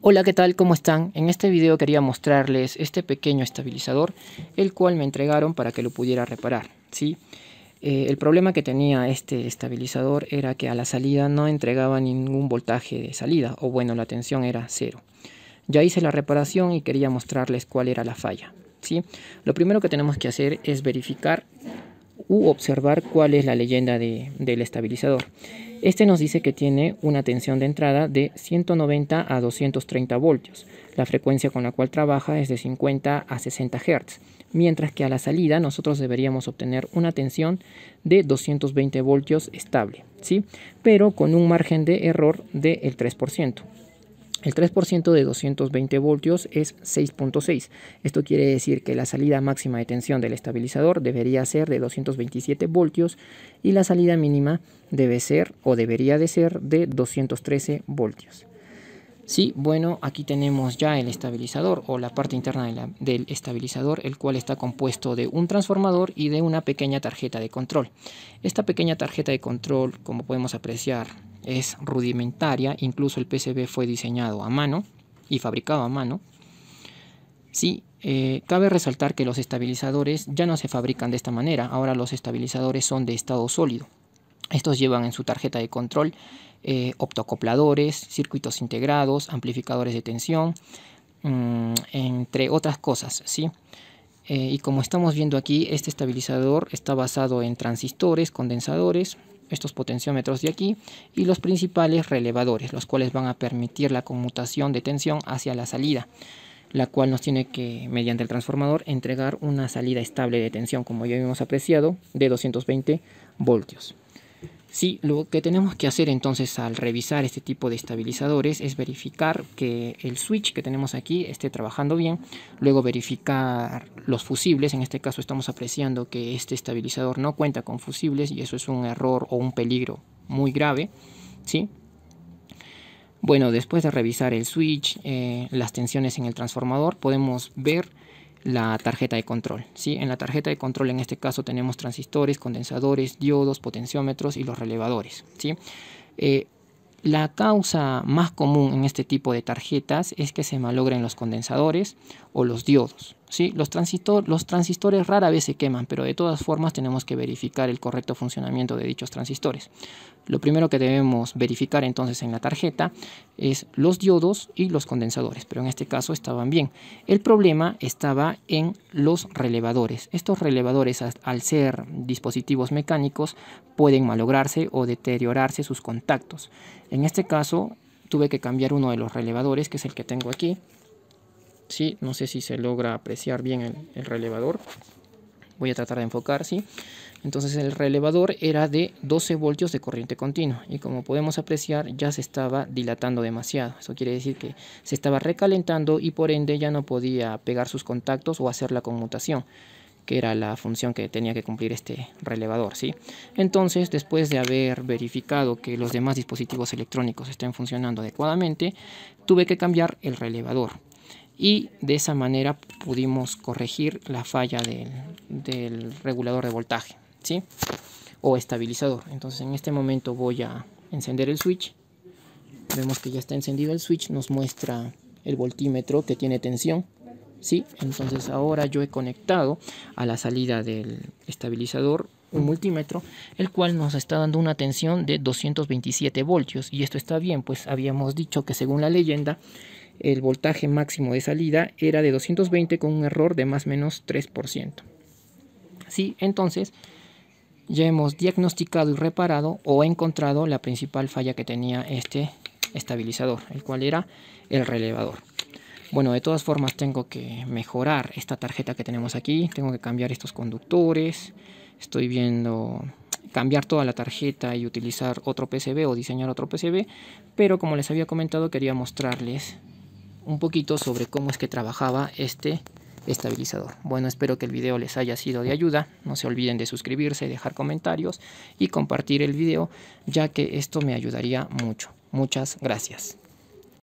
Hola, ¿qué tal? ¿Cómo están? En este video quería mostrarles este pequeño estabilizador, el cual me entregaron para que lo pudiera reparar, ¿sí? Eh, el problema que tenía este estabilizador era que a la salida no entregaba ningún voltaje de salida, o bueno, la tensión era cero. Ya hice la reparación y quería mostrarles cuál era la falla, ¿sí? Lo primero que tenemos que hacer es verificar u observar cuál es la leyenda del estabilizador. Este nos dice que tiene una tensión de entrada de 190 a 230 voltios. La frecuencia con la cual trabaja es de 50 a 60 Hz, mientras que a la salida nosotros deberíamos obtener una tensión de 220 voltios estable, ¿sí? pero con un margen de error del 3%. El 3% de 220 voltios es 6.6. Esto quiere decir que la salida máxima de tensión del estabilizador debería ser de 227 voltios y la salida mínima debe ser o debería de ser de 213 voltios. Sí, bueno, aquí tenemos ya el estabilizador o la parte interna del estabilizador, el cual está compuesto de un transformador y de una pequeña tarjeta de control. Esta pequeña tarjeta de control, como podemos apreciar es rudimentaria, incluso el PCB fue diseñado a mano y fabricado a mano. Sí, eh, cabe resaltar que los estabilizadores ya no se fabrican de esta manera, ahora los estabilizadores son de estado sólido. Estos llevan en su tarjeta de control eh, optocopladores, circuitos integrados, amplificadores de tensión, mm, entre otras cosas, ¿sí? Eh, y como estamos viendo aquí, este estabilizador está basado en transistores, condensadores, estos potenciómetros de aquí y los principales relevadores, los cuales van a permitir la conmutación de tensión hacia la salida, la cual nos tiene que, mediante el transformador, entregar una salida estable de tensión, como ya hemos apreciado, de 220 voltios. Sí, lo que tenemos que hacer entonces al revisar este tipo de estabilizadores es verificar que el switch que tenemos aquí esté trabajando bien, luego verificar los fusibles, en este caso estamos apreciando que este estabilizador no cuenta con fusibles y eso es un error o un peligro muy grave, ¿sí? Bueno, después de revisar el switch, eh, las tensiones en el transformador, podemos ver la tarjeta de control. ¿sí? En la tarjeta de control en este caso tenemos transistores, condensadores, diodos, potenciómetros y los relevadores. ¿sí? Eh, la causa más común en este tipo de tarjetas es que se malogren los condensadores o los diodos. ¿sí? Los, los transistores rara vez se queman, pero de todas formas tenemos que verificar el correcto funcionamiento de dichos transistores. Lo primero que debemos verificar entonces en la tarjeta es los diodos y los condensadores, pero en este caso estaban bien. El problema estaba en los relevadores. Estos relevadores, al ser dispositivos mecánicos, pueden malograrse o deteriorarse sus contactos. En este caso, tuve que cambiar uno de los relevadores, que es el que tengo aquí, ¿sí? No sé si se logra apreciar bien el, relevador. Voy a tratar de enfocar, ¿sí? Entonces el relevador era de 12 voltios de corriente continua y como podemos apreciar ya se estaba dilatando demasiado. Eso quiere decir que se estaba recalentando y por ende ya no podía pegar sus contactos o hacer la conmutación que era la función que tenía que cumplir este relevador, ¿sí? Entonces, después de haber verificado que los demás dispositivos electrónicos estén funcionando adecuadamente, tuve que cambiar el relevador y de esa manera pudimos corregir la falla del, regulador de voltaje ¿sí? o estabilizador entonces en este momento voy a encender el switch vemos que ya está encendido el switch nos muestra el voltímetro que tiene tensión ¿sí? entonces ahora yo he conectado a la salida del estabilizador un multímetro, el cual nos está dando una tensión de 227 voltios. Y esto está bien, pues habíamos dicho que según la leyenda, el voltaje máximo de salida era de 220 con un error de más o menos 3%. Sí, entonces ya hemos diagnosticado y reparado o encontrado la principal falla que tenía este estabilizador, el cual era el relevador. Bueno, de todas formas tengo que mejorar esta tarjeta que tenemos aquí, tengo que cambiar estos conductores, estoy viendo cambiar toda la tarjeta y utilizar otro PCB o diseñar otro PCB, pero como les había comentado quería mostrarles un poquito sobre cómo es que trabajaba este estabilizador. Bueno, espero que el video les haya sido de ayuda. No se olviden de suscribirse, dejar comentarios y compartir el video, ya que esto me ayudaría mucho. Muchas gracias.